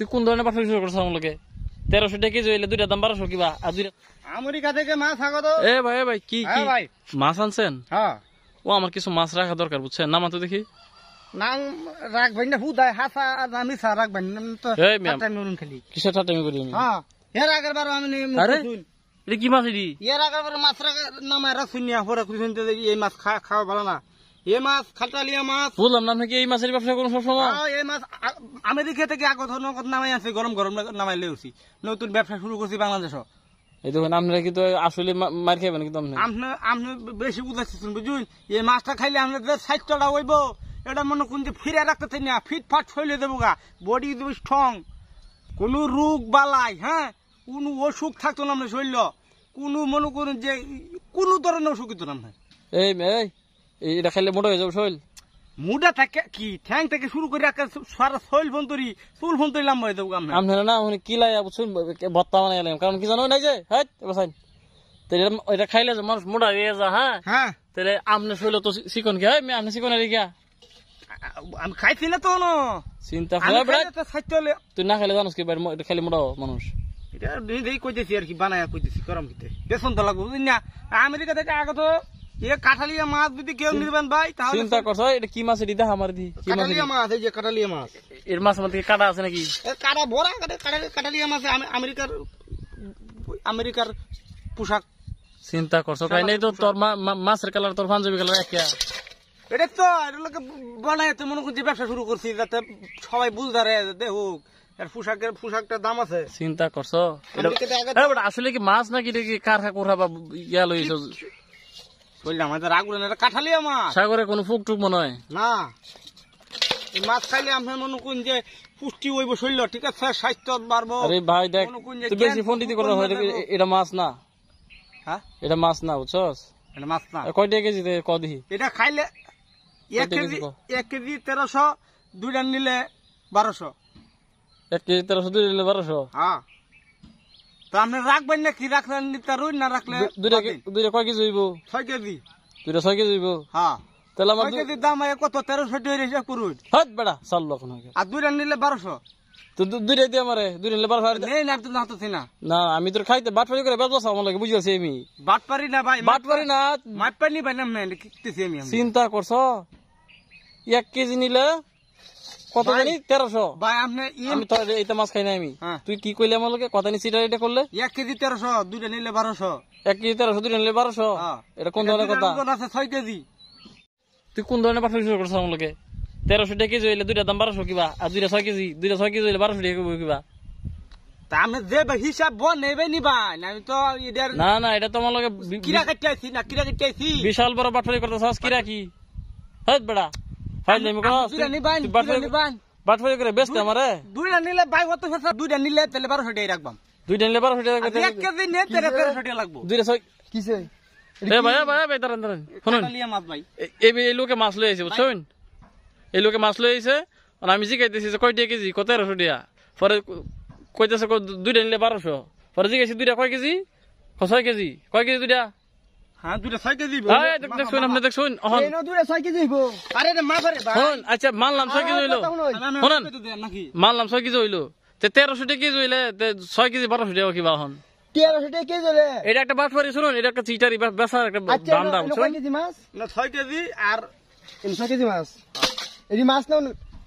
তুই কোন ধরনের পারফেক্ট বিক্রি করছো আমাকে তেরোশো টাকা কেজি হইলে দুইটা দাম বারোশো কিবা আর দুইটা আমেরিকা থেকে মাছ আগত এ ভাই এ ভাই কি হ্যাঁ কি মাছ আনছেন হ্যাঁ। ও আমার কিছু মাছ রাখা দরকার বুঝছেন নামা তো দেখি নাম রাখবেন না হুদায় হাসা আর আমি সা রাখবেন তো খালি কিসের টাটামি করি আমি হ্যাঁ এর আগের বার আমি আরে এটা কি মাছ এটি এর আগের বার মাছ রাখা নামায় রাখুন না পরে এই মাছ খাওয়া ভালো না এ মাছ খালতালিয়া মাছ এই মাছের ব্যবসা এই মাছ আমেরিকা থেকে আগত নামাই আছে গরম গরম নতুন ব্যবসা শুরু করছি আসলে বেশি এই মাছটা খাইলে এটা কোন যে রাখতে ফিট ফাট দেবো বডি স্ট্রং কোনো রোগ বালাই হ্যাঁ কোনো অসুখ থাকতো না আপনার শৈল্য কোনো মনে করুন যে কোনো ধরনের অসুখ হতো না এই এই এটা খেলে মোটা হয়ে যাবে শৈল মুডা থাকে কি ঠ্যাং থেকে শুরু করে সারা শৈল ফোন চুল ফোন তরি হয়ে যাবো না মানে কিলাই লাই বুঝছেন ভত্তা বানাই গেলাম কারণ কি জানো নাই যে হ্যাঁ এটা খাইলে যে মানুষ মোটা হয়ে যা হ্যাঁ? হ্যাঁ তাহলে আমনে শৈল তো চিকন কে হয় আমনে চিকন আর গিয়া আমি খাইছি না তো চিন্তা করে ব্রাই তুই না খাইলে জানোস কি এটা খাইলে মোটা মানুষ এটা নিজেই কইতেছি আর কি বানায় কইতেছি করম কিতে বেসন তো লাগবো না আমেরিকা থেকে আগত এ মাছ যদি কেউ নিবেন ভাই তাহলে চিন্তা করছো এটা কি মাছ আমার দি মাছ এই যে মাছ এর মাছ মধ্যে কাটা আছে নাকি কাটা মাছ আমেরিকার আমেরিকার পোশাক চিন্তা করছো নাই তো তোর মাছের কালার তোর পাঞ্জাবি কালার একা এটা তো এটা লোকে বানায় তো মনে করছি ব্যবসা শুরু করছি যাতে সবাই বুঝতে রে দেখুক পোশাকের পোশাকটা দাম আছে চিন্তা করছো হ্যাঁ, আসলে কি মাছ নাকি কারখা কোরা বা ইয়া লইছো এটা সাগরে টুক মনে হয় না মাছ খাইলে আমি মনে যে পুষ্টি হইব ঠিক আছে স্বাস্থ্য বাড়বো ভাই দেখ বেশি ফোন দিতে এটা মাছ না হ্যাঁ এটা মাছ না বুঝছস কয়টা কেজি দে কদি এটা খাইলে এক কেজি এক কেজি নিলে বারোশো এক কেজি তেরোশো দুই নিলে বারোশো হ্যাঁ তো আপনি রাখবেন না কি রাখলেন রুই না রাখলে দুইটা দুইটা কয় কেজি হইব ছয় কেজি দুইটা ছয় কেজি হইব হ্যাঁ তাহলে আমার কেজি দাম হয় কত তেরোশো দুই হ্যাঁ, বেড়া চাললো এখন আর নিলে বারোশো তো দুইটাই দিয়ে আমারে দুই নিলে বারোশো নেই না তুমি হাতে না আমি তোর খাইতে বাট বাটপারি করে বেজবাস আমার লাগে বুঝেছি আমি বাটপারি না ভাই বাটপারি না মাটপারি ভাই নাম নাই আমি চিন্তা করছো এক কেজি নিলে কত জানি তেরোশো ভাই আপনি তো এটা মাছ খাই না আমি হ্যাঁ। তুই কি কইলে আমার লোকে এটা করলে এক কেজি তেরোশো দুইটা নিলে বারোশো এক কেজি তেরোশো দুইটা নিলে বারোশো হ্যাঁ। এটা কোন ধরনের কথা আছে ছয় কেজি তুই কোন ধরনের শুরু আমার তেরোশো টাকা কেজি হইলে দুইটা দাম বারোশো কিবা আর দুইটা ছয় কেজি দুইটা ছয় কেজি হইলে বারোশো টাকা কিবা আমি যে নেবে নিবা না না এটা না বিশাল বড় বাটফারি করতে কিরা কি হ্যাঁ বেড়া ফাইল নেমি কো দুইটা নিবান দুইটা নিবান বাট ফাইল করে বেস্ট আমারে দুইটা নিলে ভাই কত ফেসা দুইটা নিলে তাহলে 1200 টাকা রাখবাম দুইটা নিলে 1200 টাকা রাখতে এক কেজি নে 1300 টাকা লাগবো দুইটা ছয় কিসে এ ভাই ভাই ভাই দাঁড়ান দাঁড়ান শুনুন এই এই লোকে মাছ লই আইছে বুঝছেন এই লোকে মাছ লই আইছে আর আমি জিগাইতেছি যে কয় কেজি কত 1300 টাকা পরে কইতেছে দুইটা নিলে 1200 পরে জিগাইছি দুইটা কয় কেজি ছয় কেজি কয় কেজি দুইটা মানলাম ছয় কেজি হইলো তেরোশো টাকা ছয় কেজি বারোশো টাকা কিবা হন তেরোশো টাকা কেজি হলে এটা একটা বাটপারি শুনুন এটা একটা চিটারি বেসার একটা আচ্ছা, দাম দাম ছয় কেজি মাছ ছয় কেজি আর ছয় কেজি মাছ মাছ না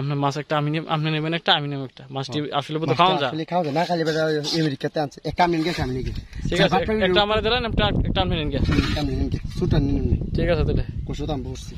আপনার মাছ একটা আমি আপনি নেবেন একটা আমি একটা মাছটি হ্যাঁ। আসলে বোধ খাওয়া যায় খাওয়া যায় না খালি বেটা আমেরিকাতে আনছে একটা আমি গেছে আমি গেছে ঠিক আছে একটা আমার দিলেন একটা একটা আমি নিন গেছে ছোট নিন ঠিক আছে তাহলে দাম বসছি